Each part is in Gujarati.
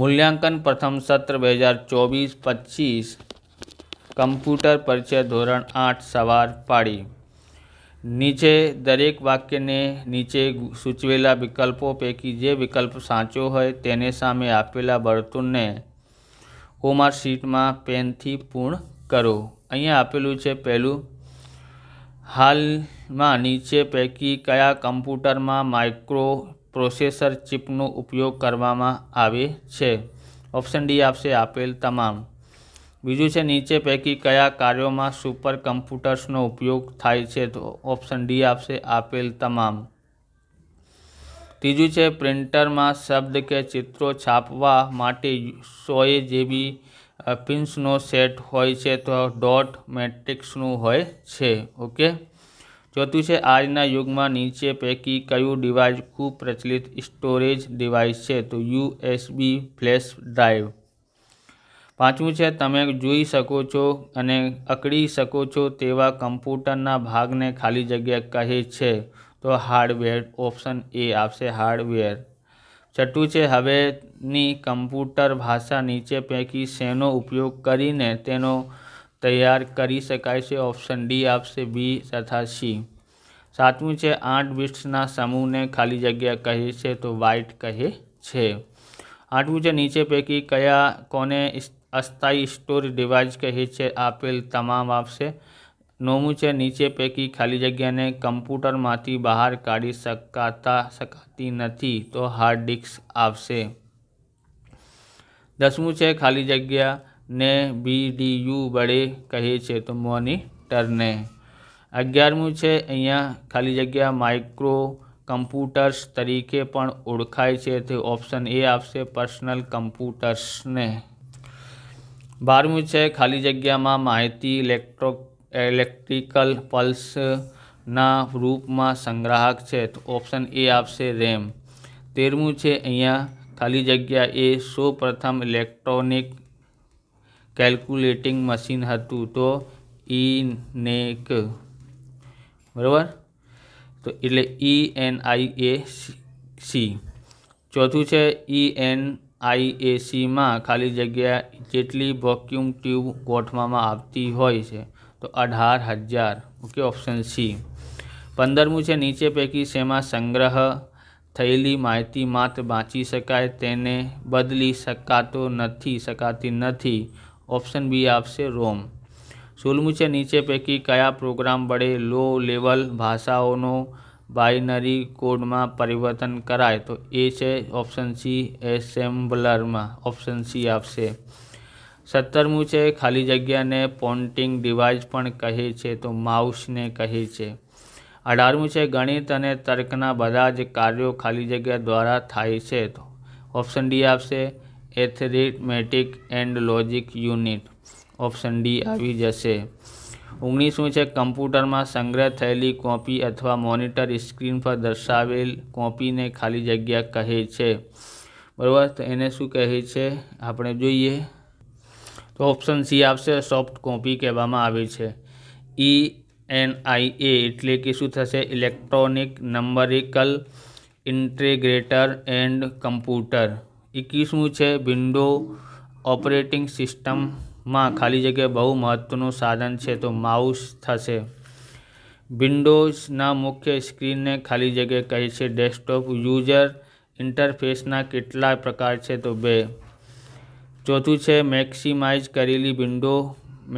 મૂલ્યાંકન પ્રથમ સત્ર બે હજાર ચોવીસ પચીસ કમ્પ્યુટર પરિચય ધોરણ આઠ સવાર પાડી નીચે દરેક વાક્યને નીચે સૂચવેલા વિકલ્પો પૈકી જે વિકલ્પ સાચો હોય તેને સામે આપેલા વર્તુળને હોમર શીટમાં પેનથી પૂર્ણ કરો અહીંયા આપેલું છે પહેલું હાલમાં નીચે પૈકી કયા કમ્પ્યુટરમાં માઇક્રો પ્રોસેસર ચિપનો ઉપયોગ કરવામાં આવે છે ઓપ્શન ડી આપશે આપેલ તમામ બીજું છે નીચે પૈકી કયા કાર્યોમાં સુપર કમ્પ્યુટર્સનો ઉપયોગ થાય છે તો ઓપ્શન ડી આપશે આપેલ તમામ ત્રીજું છે પ્રિન્ટરમાં શબ્દ કે ચિત્રો છાપવા માટે સોએ જેબી પિન્સનો સેટ હોય છે તો ડોટ મેટ્રિક્સનું હોય છે ઓકે ચોથું છે આજના યુગમાં નીચે પૈકી કયું ડિવાઇસ ખૂબ પ્રચલિત સ્ટોરેજ ડિવાઇસ છે તો યુએસબી ફ્લેશ ડ્રાઈવ પાંચમું છે તમે જોઈ શકો છો અને અકળી શકો છો તેવા કમ્પ્યુટરના ભાગને ખાલી જગ્યા કહે છે તો હાર્ડવેર ઓપ્શન એ આપશે હાર્ડવેર છઠ્ઠું છે હવેની કમ્પ્યુટર ભાષા નીચે પૈકી શેનો ઉપયોગ કરીને તેનો તૈયાર કરી શકાય છે ઓપ્શન ડી આપશે બી તથા સી સાતમું છે આઠ બિટ્સના સમૂહને ખાલી જગ્યા કહે છે તો વાઇટ કહે છે આઠમું છે નીચે પૈકી કયા કોને અસ્થાયી સ્ટોર ડિવાઇસ કહે છે આપેલ તમામ આપશે નોમું છે નીચે પૈકી ખાલી જગ્યાને કમ્પ્યુટરમાંથી બહાર કાઢી શકાતા શકાતી નથી તો હાર્ડ ડિસ્ક આવશે દસમું છે ખાલી જગ્યા ને બીડીયુ વડે કહે છે તો મોનિટરને અગિયારમું છે અહીંયા ખાલી જગ્યા માઇક્રો કમ્પ્યુટર્સ તરીકે પણ ઓળખાય છે તે ઓપ્શન એ આપશે પર્સનલ કમ્પ્યુટર્સને બારમું છે ખાલી જગ્યામાં માહિતી ઇલેક્ટ્રો ઇલેક્ટ્રિકલ પલ્સના રૂપમાં સંગ્રાહક છે તો ઓપ્શન એ આપશે રેમ તેરમું છે અહીંયા ખાલી જગ્યા એ સૌ પ્રથમ ઇલેક્ટ્રોનિક કેલ્ક્યુલેટિંગ મશીન હતું તો e નેક બરાબર તો એટલે E N I A C ચોથું છે ઈ એન આઈ એ સીમાં ખાલી જગ્યા જેટલી વોક્યુમ ટ્યુબ ગોઠવામાં આવતી હોય છે તો અઢાર હજાર ઓકે ઓપ્શન સી પંદરમું છે નીચે પૈકી શેમાં સંગ્રહ થયેલી માહિતી માત્ર વાંચી શકાય તેને બદલી શકાતો નથી શકાતી નથી ઓપ્શન બી આપશે રોમ સોળમું છે નીચે પૈકી કયા પ્રોગ્રામ વડે લો લેવલ ભાષાઓનો બાઇનરી કોડમાં પરિવર્તન કરાય તો એ છે ઓપ્શન સી એસેમ્બલરમાં ઓપ્શન સી આપશે સત્તરમું છે ખાલી જગ્યાને પોન્ટિંગ ડિવાઇસ પણ કહે છે તો માઉસને કહે છે અઢારમું છે ગણિત અને તર્કના બધા જ કાર્યો ખાલી જગ્યા દ્વારા થાય છે તો ઓપ્શન ડી આપશે arithmetic and logic unit option D આવી જશે ઓગણીસમું છે કમ્પ્યુટરમાં સંગ્રહ થયેલી કોપી અથવા મોનિટર સ્ક્રીન પર દર્શાવેલ કોપીને ખાલી જગ્યા કહે છે બરાબર તો એને શું કહે છે આપણે જોઈએ તો ઓપ્શન સી આવશે સોફ્ટ કોપી કહેવામાં આવે છે ઈ એન આઈ એ એટલે કે શું થશે electronic numerical integrator and computer એ છે વિન્ડો ઓપરેટિંગ સિસ્ટમમાં ખાલી જગ્યા બહુ મહત્ત્વનું સાધન છે તો માઉસ થશે વિન્ડોઝના મુખ્ય સ્ક્રીનને ખાલી જગ્યા કહે છે ડેસ્કટોપ યુઝર ઇન્ટરફેસના કેટલા પ્રકાર છે તો બે ચોથું છે મેક્સિમાઇઝ કરેલી વિન્ડો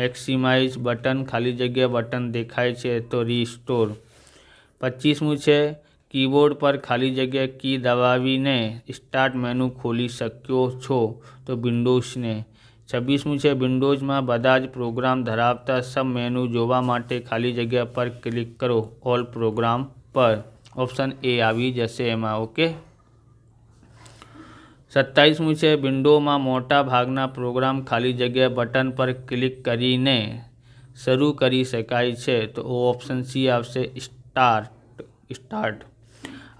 મેક્સિમાઇઝ બટન ખાલી જગ્યા બટન દેખાય છે તો રીસ્ટોર પચીસમું છે કીબોર્ડ પર ખાલી જગ્યા કી દબાવીને સ્ટાર્ટ મેનુ ખોલી શક્યો છો તો વિન્ડોઝને છવ્વીસમું છે વિન્ડોઝમાં બધા જ પ્રોગ્રામ ધરાવતા સબ મેનુ જોવા માટે ખાલી જગ્યા પર ક્લિક કરો ઓલ પ્રોગ્રામ પર ઓપ્શન એ આવી જશે એમાં ઓકે સત્તાવીસમું છે વિન્ડોમાં મોટા ભાગના પ્રોગ્રામ ખાલી જગ્યા બટન પર ક્લિક કરીને શરૂ કરી શકાય છે તો ઓપ્શન સી આવશે સ્ટાર્ટ સ્ટાર્ટ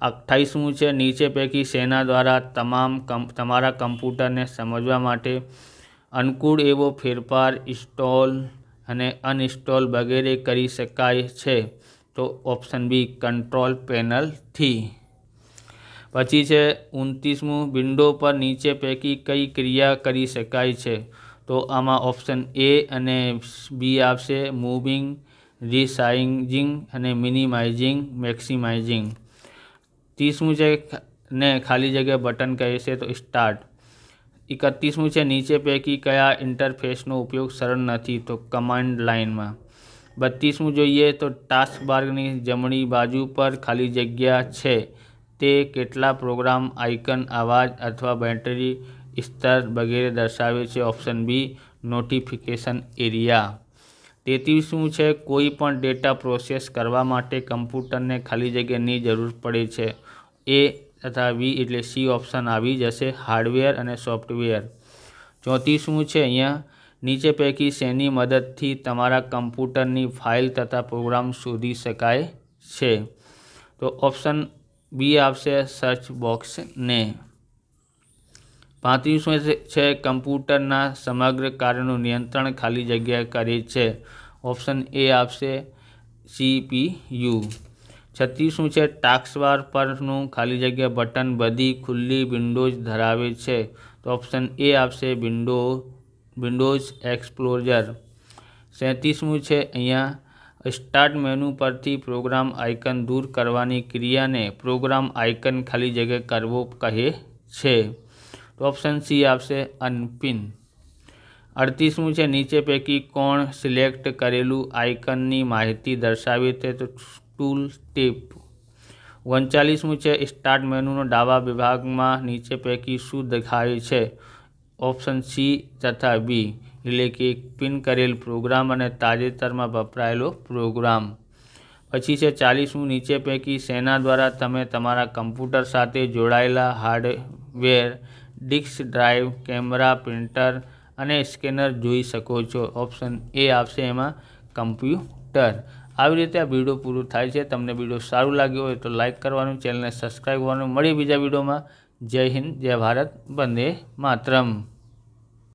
અઠ્ઠાઈસમું છે નીચે પૈકી સેના દ્વારા તમામ તમારા કમ્પ્યુટરને સમજવા માટે અનુકૂળ એવો ફેરફાર ઇન્સ્ટોલ અને અનઇન્સ્ટોલ વગેરે કરી શકાય છે તો ઓપ્શન બી કંટ્રોલ પેનલથી પછી છે ઉનત્રીસમું વિન્ડો પર નીચે પૈકી કઈ ક્રિયા કરી શકાય છે તો આમાં ઓપ્શન એ અને બી આવશે મૂવિંગ રિસાઇઝિંગ અને મિનિમાઇઝિંગ મેક્સિમાઇઝિંગ ત્રીસમું છે ને ખાલી જગ્યાએ બટન કહે છે તો સ્ટાર્ટ એકત્રીસમું છે નીચે પૈકી કયા ઇન્ટરફેસનો ઉપયોગ સરળ નથી તો કમાન્ડ લાઇનમાં બત્રીસમું જોઈએ તો ટાસ્ક બારની જમણી બાજુ પર ખાલી જગ્યા છે તે કેટલા પ્રોગ્રામ આઇકન અવાજ અથવા બેટરી સ્તર વગેરે દર્શાવે છે ઓપ્શન બી નોટિફિકેશન એરિયા તેત્રીસમું છે કોઈ પણ ડેટા પ્રોસેસ કરવા માટે કમ્પ્યુટરને ખાલી જગ્યાની જરૂર પડે છે એ તથા વી એટલે સી ઓપ્શન આવી જશે હાર્ડવેર અને સોફ્ટવેર ચોત્રીસમું છે અહીંયા નીચે પૈકી શેની મદદથી તમારા કમ્પ્યુટરની ફાઇલ તથા પ્રોગ્રામ શોધી શકાય છે તો ઓપ્શન બી આવશે સર્ચ બોક્સને પાંત્રીસમાં છે કમ્પ્યુટરના સમગ્ર કાર્યનું નિયંત્રણ ખાલી જગ્યા કરે છે ઓપ્શન એ આપશે યુ छत्ती शू है टाक्सवार पर खाली जगह बटन बदी खुली विंडोज धरावे तो ऑप्शन ए आपसे विंडो विंडोज एक्सप्लोरर सैंतीसमू अँ स्टार्ट मेनू पर प्रोग्राम आइकन दूर करने क्रिया ने प्रोग्राम आइकन खाली जगह करव कहे छे। तो ऑप्शन सी आपसे अनपिन अड़तीसमू नीचे पैकी कोण सिलेक्ट करेलू आइकन की महिती दर्शाते तो ટૂલ ટીપ ઓગણચાલીસમું છે સ્ટાર્ટ મેનુનો ડાબા વિભાગમાં નીચે પૈકી શું દેખાય છે ઓપ્શન સી તથા બી એટલે કે પિન કરેલ પ્રોગ્રામ અને તાજેતરમાં વપરાયેલો પ્રોગ્રામ પછી છે ચાલીસમું નીચે પૈકી સેના દ્વારા તમે તમારા કમ્પ્યુટર સાથે જોડાયેલા hardware disk drive camera printer અને સ્કેનર જોઈ શકો છો ઓપ્શન એ આવશે એમાં કમ્પ્યુટર આવી રીતે આ વિડીયો પૂરો થાય છે તમને વિડીયો સારું લાગ્યો હોય તો લાઇક કરવાનું ચેનલને સબસ્ક્રાઈબ કરવાનું મળી બીજા વિડીયોમાં જય હિન્દ જય ભારત બંદે માતરમ